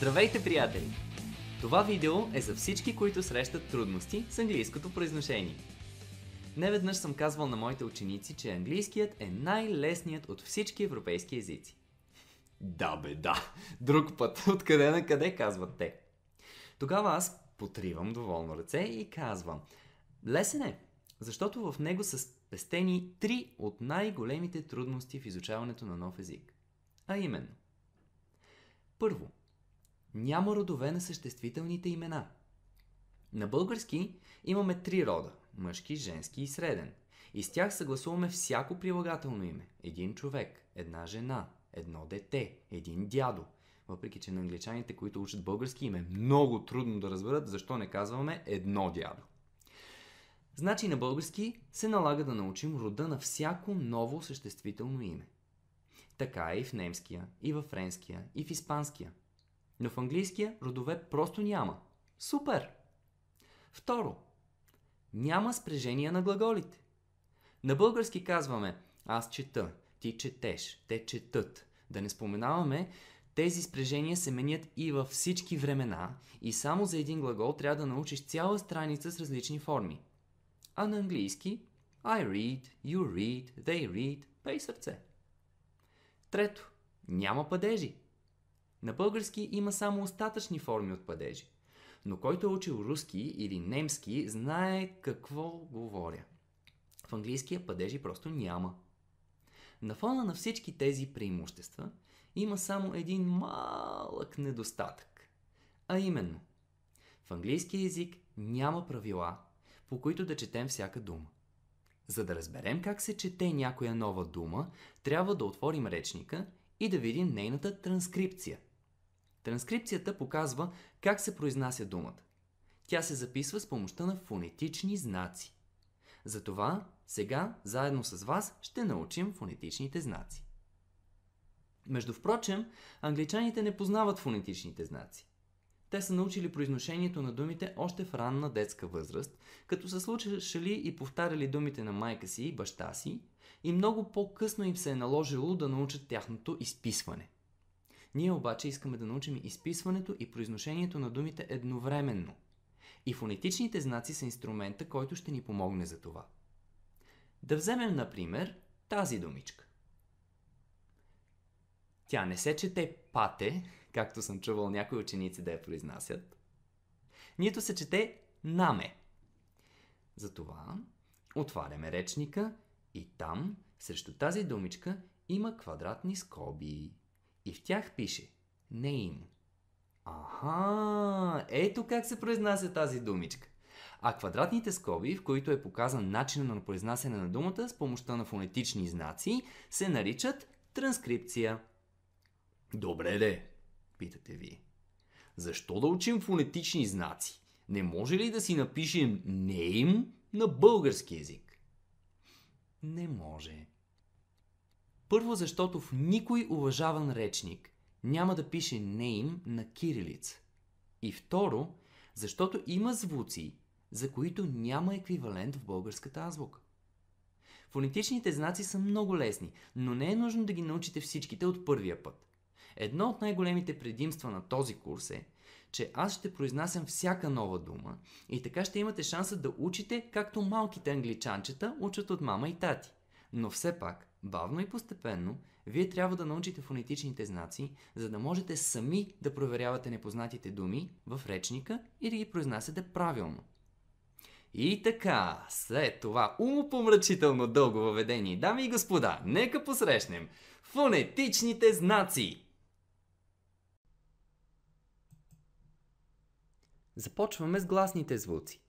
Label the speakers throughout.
Speaker 1: Здравейте, приятели! Това видео е за всички, които срещат трудности с английското произношение. Неведнъж съм казвал на моите ученици, че английският е най-лесният от всички европейски езици. Да бе, да. Друг път. Откъде на къде казват те. Тогава аз потривам доволно ръце и казвам Лесен е, защото в него са спестени три от най-големите трудности в изучаването на нов език. А именно. Първо, няма родове на съществителните имена. На български имаме три рода – мъжки, женски и среден. И с тях съгласуваме всяко прилагателно име. Един човек, една жена, едно дете, един дядо. Въпреки, че на англичаните, които учат български, им е много трудно да разберат защо не казваме едно дядо. Значи на български се налага да научим рода на всяко ново съществително име. Така е и в немския, и в френския, и в испанския. Но в английския родове просто няма. Супер! Второ, няма спрежение на глаголите. На български казваме аз чета, ти четеш, те четат. Да не споменаваме, тези спрежения се менят и във всички времена и само за един глагол трябва да научиш цяла страница с различни форми. А на английски I read, you read, they read, пей сърце. Трето, няма падежи. На български има само остатъчни форми от падежи. Но който е учил руски или немски, знае какво говоря. В английския падежи просто няма. На фона на всички тези преимущества има само един малък недостатък. А именно, в английския език няма правила, по които да четем всяка дума. За да разберем как се чете някоя нова дума, трябва да отворим речника и да видим нейната транскрипция – Транскрипцията показва как се произнася думата. Тя се записва с помощта на фонетични знаци. Затова сега заедно с вас ще научим фонетичните знаци. Между впрочем, англичаните не познават фонетичните знаци. Те са научили произношението на думите още в ранна детска възраст, като са слушали и повтаряли думите на майка си и баща си и много по-късно им се е наложило да научат тяхното изписване – ние обаче искаме да научим изписването и произношението на думите едновременно. И фонетичните знаци са инструмента, който ще ни помогне за това. Да вземем, например, тази думичка. Тя не се чете пате, както съм чувал някои ученици да я произнасят, нито се чете наме. Затова отваряме речника и там, срещу тази думичка, има квадратни скоби. И в тях пише name. Аха, ето как се произнася тази думичка. А квадратните скоби, в които е показан начинът на произнасяне на думата с помощта на фонетични знаци, се наричат транскрипция. Добре де, питате ви. Защо да учим фонетични знаци? Не може ли да си напишем name на български язик? Не може. Първо, защото в никой уважаван речник няма да пише нейм на кирилица. И второ, защото има звуци, за които няма еквивалент в българската азбука. Фонетичните знаци са много лесни, но не е нужно да ги научите всичките от първия път. Едно от най-големите предимства на този курс е, че аз ще произнасям всяка нова дума и така ще имате шанса да учите както малките англичанчета учат от мама и тати. Но все пак, Бавно и постепенно, вие трябва да научите фонетичните знаци, за да можете сами да проверявате непознатите думи в речника и да ги произнасяте правилно. И така, след това умопомрачително дълго въведение, дами и господа, нека посрещнем фонетичните знаци! Започваме с гласните звуци.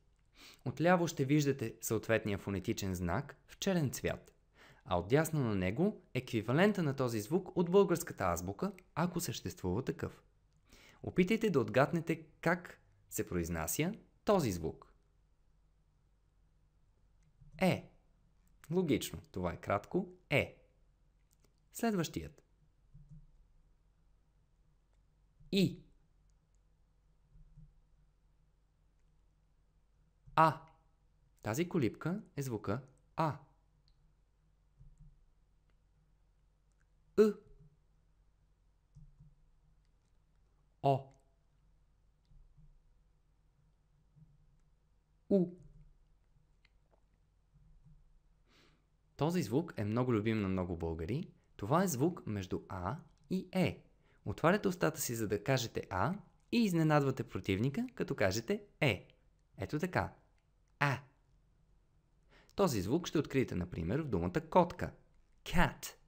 Speaker 1: Отляво ще виждате съответния фонетичен знак в черен цвят – а отдясно на него еквивалента на този звук от българската азбука, ако съществува такъв. Опитайте да отгаднете как се произнася този звук. Е. Логично, това е кратко. Е. Следващият. И. А. Тази колипка е звука А. о у Този звук е много любим на много българи. Това е звук между А и Е. Отваряте устата си, за да кажете А и изненадвате противника, като кажете Е. Ето така. А. Този звук ще откриете, например, в думата котка. Cat –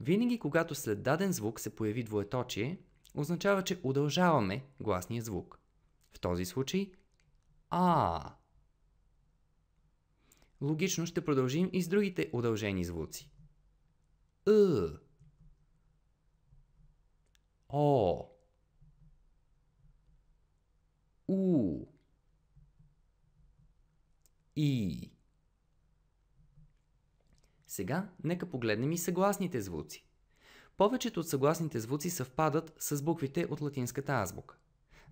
Speaker 1: Винаги, когато след даден звук се появи двоеточие, означава, че удължаваме гласния звук. В този случай А. Логично ще продължим и с другите удължени звуци. Ъ. О. У. И. Сега нека погледнем и съгласните звуци. Повечето от съгласните звуци съвпадат с буквите от латинската азбука.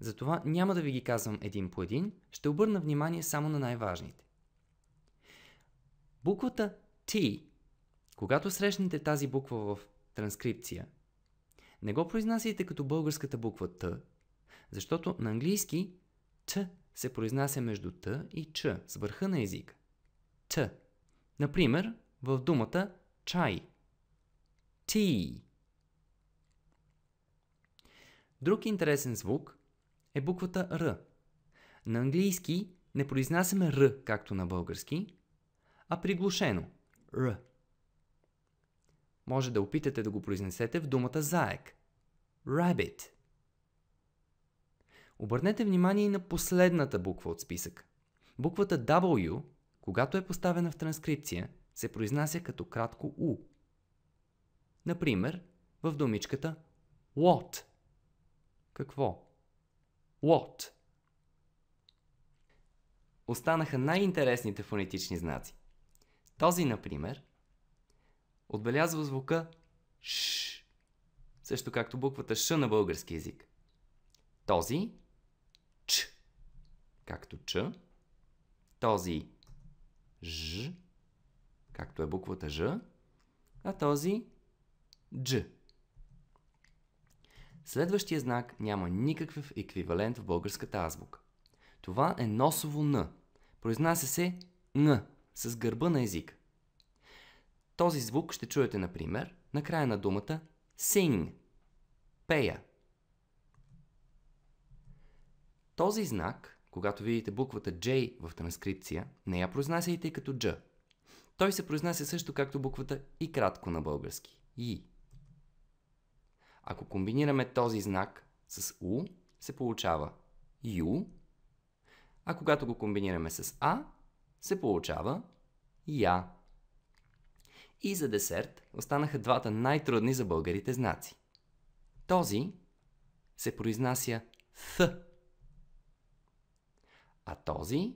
Speaker 1: Затова няма да ви ги казвам един по един, ще обърна внимание само на най-важните. Буквата T. Когато срещнете тази буква в транскрипция, не го произнасяйте като българската буква Т, защото на английски Т се произнася между Т и Ч с върха на езика. Т. Например, в думата чай. Ти. Друг интересен звук е буквата Р. На английски не произнасяме Р, както на български, а приглушено Р. Може да опитате да го произнесете в думата заек. Rabbit. Обърнете внимание и на последната буква от списък. Буквата W, когато е поставена в транскрипция, се произнася като кратко у. Например, в думичката what. Какво? What. Останаха най-интересните фонетични знаци. Този, например, отбелязва звука ш, също както буквата ш на български язик. Този ч, както ч, този ж, както е буквата Ж, а този Дж. Следващия знак няма никакъв еквивалент в българската азбука. Това е носово Н. Произнася се Н с гърба на език. Този звук ще чуете, например, на края на думата sing – пея. Този знак, когато видите буквата J в транскрипция, не я произнасяйте като J, той се произнася също както буквата И кратко на български. И. Ако комбинираме този знак с У, се получава Ю, а когато го комбинираме с А, се получава Я. И за десерт останаха двата най-трудни за българите знаци. Този се произнася Th, а този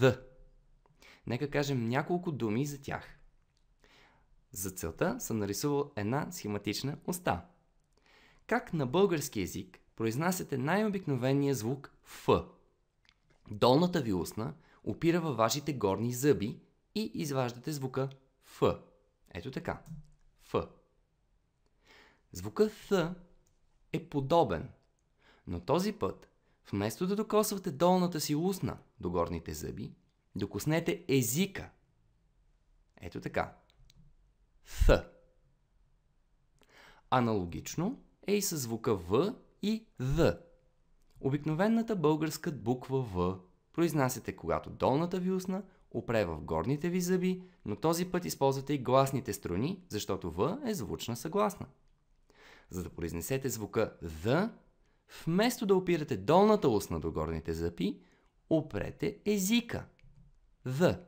Speaker 1: Т. Нека кажем няколко думи за тях. За целта съм нарисувал една схематична уста. Как на български язик произнасяте най-обикновения звук Ф? Долната ви устна опира във вашите горни зъби и изваждате звука Ф. Ето така. Ф. Звукът Ф е подобен, но този път, вместо да докосвате долната си устна до горните зъби, Докоснете езика. Ето така. Th. Аналогично е и със звука В и Д. Обикновената българска буква В произнасяте когато долната ви устна опре в горните ви зъби, но този път използвате и гласните струни, защото В е звучна съгласна. За да произнесете звука Д, вместо да опирате долната устна до горните зъби, опрете езика – The.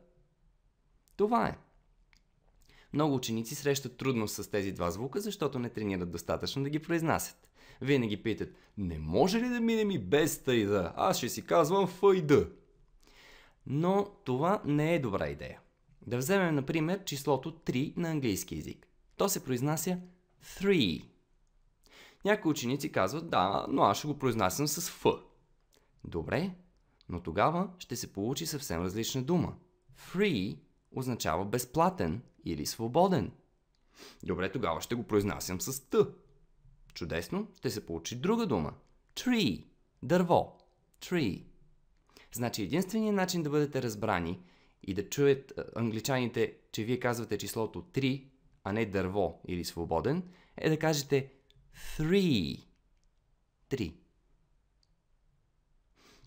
Speaker 1: Това е. Много ученици срещат трудност с тези два звука, защото не тренират достатъчно да ги произнасят. Винаги питат, не може ли да минем и без тъй да? Аз ще си казвам да. Но това не е добра идея. Да вземем, например, числото 3 на английски язик. То се произнася 3. Някои ученици казват, да, но аз ще го произнасям с Ф. Добре, но тогава ще се получи съвсем различна дума. Free означава безплатен или свободен. Добре, тогава ще го произнасям с Т. Чудесно, ще се получи друга дума. Tree – дърво. Tree. Значи единственият начин да бъдете разбрани и да чуят англичаните, че вие казвате числото 3, а не дърво или свободен, е да кажете 3.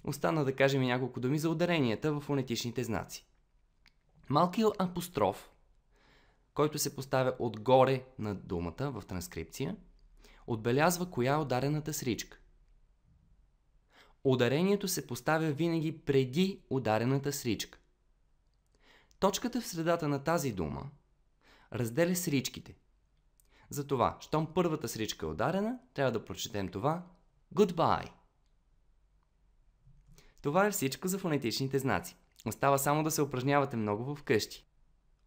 Speaker 1: Остана да кажем и няколко думи за ударенията в фонетичните знаци. Малкият апостроф, който се поставя отгоре на думата в транскрипция, отбелязва коя е ударената сричка. Ударението се поставя винаги преди ударената сричка. Точката в средата на тази дума разделя сричките. Затова, щом първата сричка е ударена, трябва да прочетем това Goodbye. Това е всичко за фонетичните знаци. Остава само да се упражнявате много вкъщи.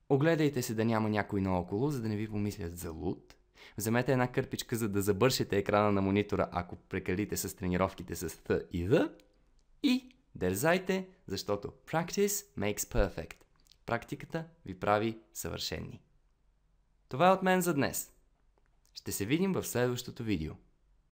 Speaker 1: Огледайте се да няма някой наоколо, за да не ви помислят за луд. Вземете една кърпичка, за да забършете екрана на монитора, ако прекалите с тренировките с Т и Д. И дързайте, защото practice makes perfect. Практиката ви прави съвършенни. Това е от мен за днес. Ще се видим в следващото видео.